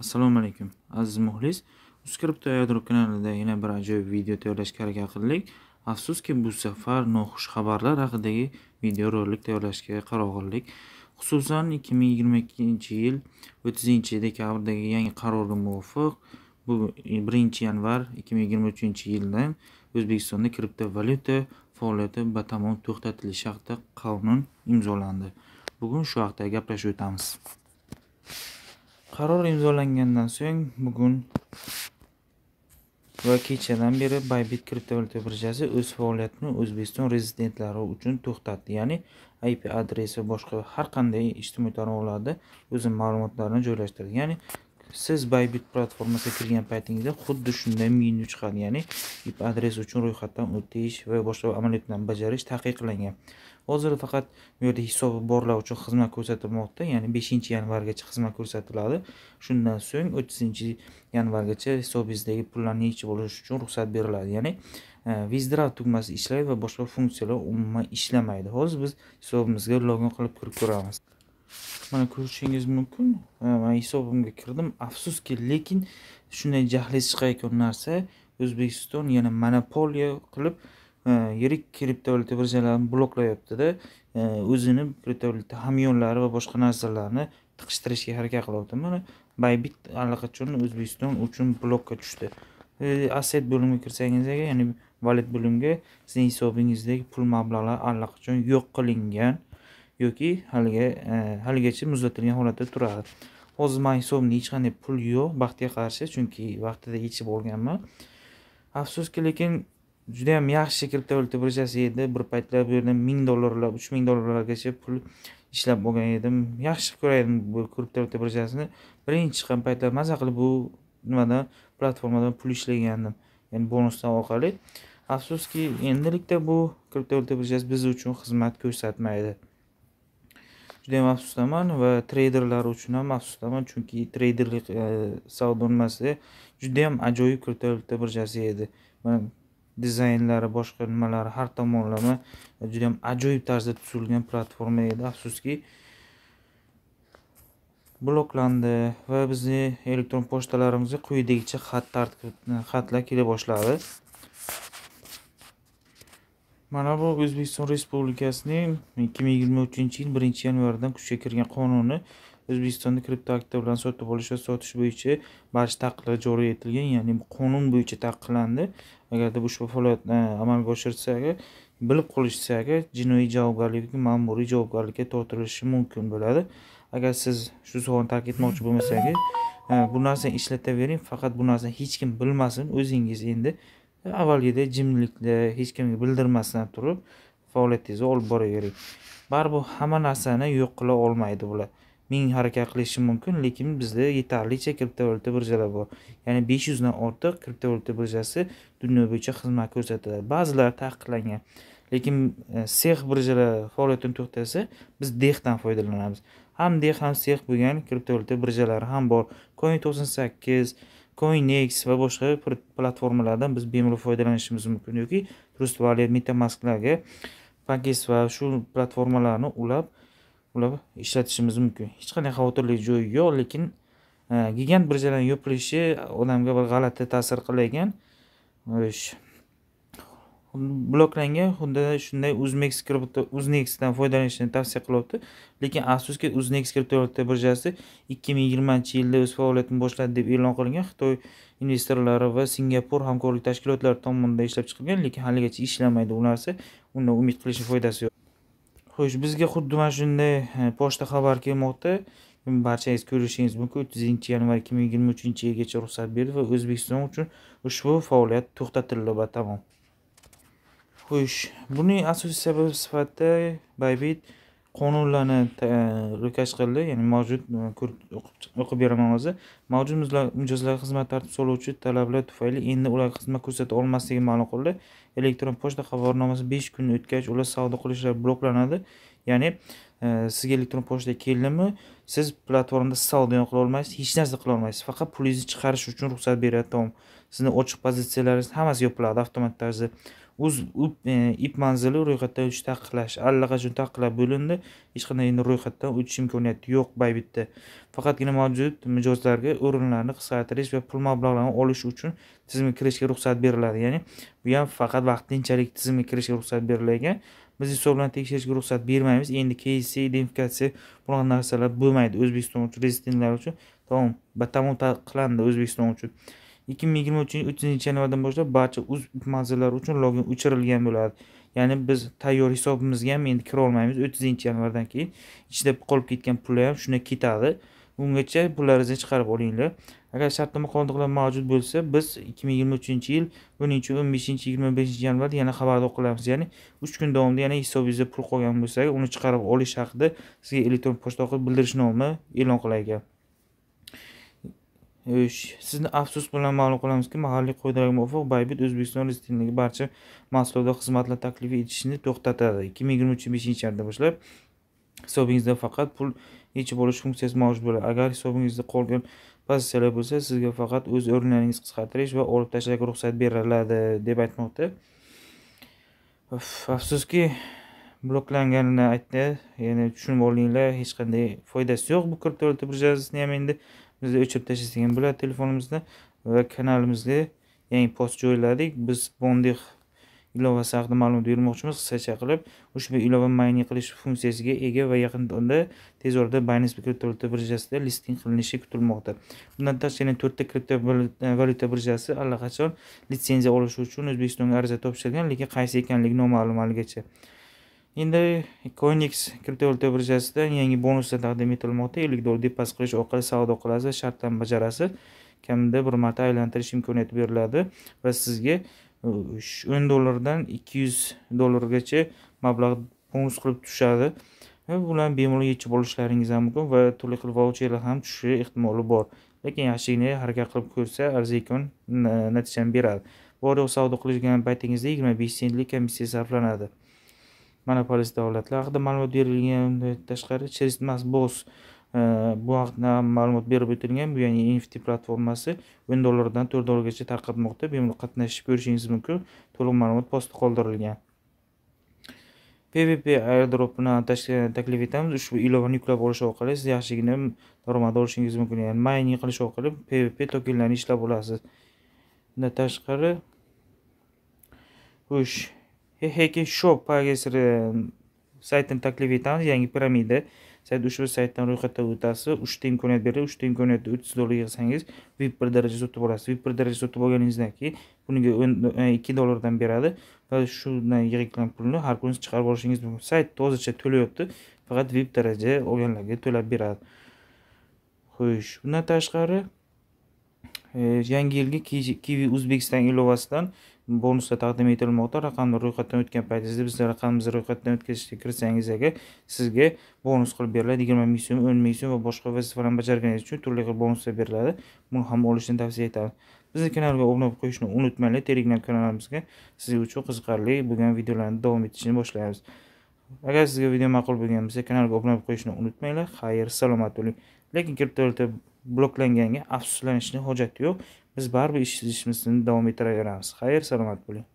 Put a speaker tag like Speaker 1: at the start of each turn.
Speaker 1: Assalomu alaykum aziz muxlis. Uskripto Airdrop kanalida yana bir ajoyib video tayyorlashga harakat qildik. Afsuski, bu safar noxush xabarlar haqidagi video rolik tayyorlashga qaror qildik. Xususan 2022-yil 30-dekabrdagi yangi qarorga muvofiq bu 1-yanvar 2023-yildan O'zbekistonda kriptovalyuta faoliyati batamom to'xtatilishi haqida qonun imzolandi. Bugun shu haqida gaplashib o'tamiz. qaror imzolangandan so'ng bugun va kechadan beri baybit kriptovalyuta birjasi o'z faoliyatini o'zbekiston rezidentlari uchun to'xtatdi ya'ni ip adresi boshqa har qanday ijtimoiy tarmoqlarda o'zini ma'lumotlarini joylashtirdi ya'ni siz baybit platformasiga kirgan paytingizda xuddi shunday menyu chiqadi ya'ni ip adresi uchun ro'yxatdan o'tish va boshqa amaliyotlarni bajarish taqiqlangan hozir faqat bu yerda hisobi borlar uchun xizmat ko'rsatilmoqda ya'ni beshinchi yanvargacha xizmat ko'rsatiladi shundan so'ng o'ttizinchi yanvargacha hisobingizdagi pullarni yechib olish uchun ruxsat beriladi ya'ni e, vizdrav tugmasi ishlaydi va boshqa funksiyalar umuman ishlamaydi hozir biz hisobimizga login qilib kirib ko'ramiz mana ko'rishingiz mumkin e, man hisobimga kirdim afsuski lekin shunday jahli chiqayotgan narsa o'zbekiston yana monopoliya qilib yirik kriptovalyuta birjalarini bloklayaptida o'zini kriptovalyuta hamyonlari va boshqa narsalarni tiqishtirishga harakat qilyapti mana baybit allaqachon o'zbekiston uchun blokka tushdi asset bo'limiga kirsangiz agar ya'ni valyut bo'limiga sizning hisobingizdagi pul mablag'lari allaqachon yo'q qilingan yoki haliga haligacha muzlatilgan holatda turadi hozir mani hisobimda hech qanday pul yo'q baxtga qarshi chunki vaqtida yechib olganman afsuski lekin juda yam yaxshi shaklda birjasi edi bir paytlar bu yerda ming dollarlab uch ming dollarlargacha pul ishlab bo'lgan edim yaxshi ko'rar edim bu kripto birjasini birinchi chiqqan paytlar maza qilib bu nimadan platformadan pul ishlagandim ya'ni bonusdan orqali afsuski endilikda bu kripto birjasi biz uchun xizmat ko'rsatmaydi judayam afsusdaman va treyderlar uchun ham afsusdaman chunki treyderlik e, savdo nimasi judayam ajoyib kripto birjasi edi dizaynlari boshqa nimalari har tomonlama juda ham ajoyib tarzda tuzilgan platforma edi afsuski bloklandi va bizni elektron pochtalarimizga quyidagicha xat tartib xatlar kela boshladi mana bu o'zbekiston respublikasining ikki ming yigirma uchinchi yil birinchi yanvaridan kuchga kirgan qonuni O'zbekistonda kriptoaktivlarni sotib olish va sotish bo'yicha barcha taqiqlar joriy etilgan, ya'ni qonun bo'yicha taqiqlandi. Agarda ushbu faoliyatni e, amalga oshirsa, agar bilib qolishsa, agar jinoiy javobgarlik yoki ma'muriy javobgarlikka tortilishi mumkin bo'ladi. Agar siz shu savolni tark etmoqchi bo'lmasangiz, e, bu narsani ishlatavering, faqat bu narsani hech kim bilmasin, o'zingiz endi avvalgidek jimlikda hech kimga bildirmasdan turib faoliyatingizni olib boravering. Baribir hamma narsani yo'q qila olmaydi bular. ming harakat qilishi mumkin lekin bizda yetarlicha kriptovalyuta birjalar bor ya'ni besh yuzdan ortiq kriptovalyuta birjasi dunyo bo'yicha xizmat ko'rsatadi ba'zilari taqiqlangan lekin e, sex birjalar faoliyatini to'xtatsa biz dehdan foydalanamiz ham deh ham sex bo'lgan kriptovalyuta birjalari ham bor coin to'qson sakkiz coinx va boshqa platformalardan biz bemalol foydalanishimiz mumkin yoki trust wallet metamasklarga pakis va shu platformalarni ulab ular ishlatishimiz mumkin hech qanday xavotirli joyi yo'q lekin e, gigant birjalarni yopilishi odamga bir g'alati ta'sir qilagan bloklangan xuddi shunday uzmex kripto uznexdan foydalanishni tavsiya qilyapti lekin afsuski uznex kriptovalyuta birjasi ikki ming yigirmanchi yilda o'z faoliyatini boshladi deb e'lon qilingan xitoy investorlari va singapur hamkorlik tashkilotlari tomonidan ishlab chiqilgan lekin haligacha ishlamaydi u narsa undan umid qilishni foydasi yo'q xo'sh bizga xuddi mana shunday e, pochta xabar kelmoqda barchangiz ko'rishingiz mumkin o'ttizinchi yanvar ikki ming yigirma uchinchi yilgacha ruxsat berdi va o'zbekiston uchun ushbu faoliyat to'xtatildi va tamom xo'sh buning asosiy sababi sifatida baybit qonunlarni e, ro'kash qildi ya'ni mavjud e, o'qib beraman hozir mavjud mijozlar xizmat tartib soluvchi talablar tufayli endi ular xizmat ko'rsata olmasligi ma'lum qildi elektron pochta xabarnomasi besh kun o'tgach ular savdo qilishlar bloklanadi ya'ni e, sizga elektron pochta keldimi siz platformada savdo ham qila olmaysiz hech narsa qila olmaysiz faqat pulingizni chiqarish uchun ruxsat beradi taom sizni ochiq pozitsiyalaringiz hammasi yopiladi avtomat tarzda uz e, ip manzili ro'yxatdan o'tish taqiqlash allaqachon taqiqlab bo'lindi hech qanday endi ro'yxatdan o'tish imkoniyati yo'q baybitda faqatgina mavjud mijozlarga o'rinlarni qisqartirish va pul mablag'larini olish uchun tizimga kirishga ruxsat beriladi ya'ni bu ham faqat vaqtinchalik tizimga kirishga ruxsat berilagan biz hisoblarni tekshirishga ruxsat bermaymiz endi kc identifikatsiya bunaqa narsalar bo'lmaydi o'zbekiston uchun rezidentlar uchun tamom batamom taqiqlandi o'zbekiston uchun ikki ming yigirma uchinchi yanvardan boshlab barcha uz manzillari uchun login o'chirilgan bo'ladi ya'ni biz tayyor hisobimizga ham endi kira olmaymiz o'ttizinchi yanvardan keyin ichida qolib ketgan pullar ham shunda ketadi ungacha pullaringizni chiqarib olinglar agar shartnoma qoldiqlar mavjud bo'lsa biz ikki ming yigirma uchinchi yil o'ninchi o'n beshinchi yigirma beshinchi yanvarda yana xabardor qilamiz ya'ni uch kun davomida yana hisobingizda pul qolgan bo'lsa uni chiqarib olish haqida sizga elektron pochta orqali bildirishnoma e'lon qilar ekan sizni afsus bilan ma'lum qilamizki mahalliy qoidalarga muvofiq baybit o'zbekiston respublikasidagi barcha mahsulotlar xizmatlar taklif etishni to'xtatadi ikki ming yigirma uchinchi beshinchi yanvardan boshlab hisobingizda faqat pul yechib olish funksiyasi mavjud bo'ladi agar hisobingizda qolgan pozitsiyalar bo'lsa sizga faqat o'z o'rinlaringizni qisqartirish va olib tashlashga ruxsat beriladi deb aytmoqda afsuski bloklanganini aytdi ya'ni tushunib olinglar hech qanday foydasi yo'q bu kriptovalyuta birjasini ham endi bizda o'chirib tashlasak ham bo'ladi telefonimizda va kanalimizga yangi post joyladik biz bondex ilovasi haqida ma'lumot bermoqchimiz qisqacha qilib ushbu ilova mayning qilish funksiyasiga ega va yaqinda tez orada binance kriptovalyuta birjasida listing qilinishi kutilmoqda bundan tashqari to'rtta kripto valyuta birjasi allaqachon litsenziya olish uchun o'zbekistonga ariza topshirgan lekin qaysi ekanligi noma'lum haligacha endi coinex kriptovalyuta birjasida yangi bonuslar taqdim etilmoqda ellik dollar depozit qilish orqali savdo qilasiz shartlarni bajarasiz kamida bir marta aylantirish imkoniyati beriladi va sizga e, o'n dollardan ikki yuz dollargacha mablag' bonus qilib tushadi va e, bilan bemalol yechib olishlaringiz ham mumkin va turli xil vaucherlar ham tushishi ehtimoli bor lekin yaxshigina harakat qilib ko'rsa arzikon natijani beradi bu savdo qilgan paytingizda yigirma besh sentlik komissiya sarflanadi monopolist davlatlar haqida ma'lumot berilgan tashqari cherstmas boz e, bu haqda ma'lumot berib o'tilgan bu ya'ni nft platformasi o'n dollardan to'rt dollargacha tarqatmoqda bemalol qatnashib ko'rishingiz mumkin to'liq ma'lumot postda qoldirilgan pvp airdropini taklif etamiz ushbu ilovani yuklab olish orqali siz yaxshigina daromad olishingiz mumkin ya'ni mayning qilish orqali pvp tokenlarni ishlab olasiz bundan tashqari xo'sh Shop adresini mm, saytini taklif etamiz yangi piramida sayt ushbu saytdan ro'yxatdan o'tasiz uchta imkoniyat beradi uchta imkoniyatda uch yuz dollar yig'sangiz vip bir darajasi o'tib olasiz vip bir darajasi o'tib olganingizdan keyin buniga e, ikki dollardan beradi va shundan yig'ilgan pulni har kuni chiqarib olishingiz mumkin sayt to'zicha to'layapti faqat vip daraja olganlarga to'lab beradi xo'sh bundan tashqari Э, yangi yilgi kivi o'zbekiston ilovasidan bonuslar taqdim etilmoqda raqamni ro'yxatdan o'tgan paytingizda bizni raqamimizni ro'yxatdan o'tkazishga kirsangiz agar sizga bonus qilib beriladi yigirma ming so'm o'n ming so'm va boshqa vazifalarni bajarganingiz uchun turli xil bonuslar beriladi buni ham olishni tavsiya etamiz bizni kanalga obuna bo'lib qo'yishni unutmanglar telegram kanalimizga siz uchun qiziqarli bo'lgan videolarni davom etishni boshlaymiz agar sizga video ma'qul bo'lgan bo'lsa kanalga obuna bo'lib qo'yishni unutmanglar xayr salomat bo'ling lekin kriptovalyuta bloklanganga afsuslanishni hojati yo'q biz baribir ish ishimizni davom ettiraveramiz xayr salomat bo'ling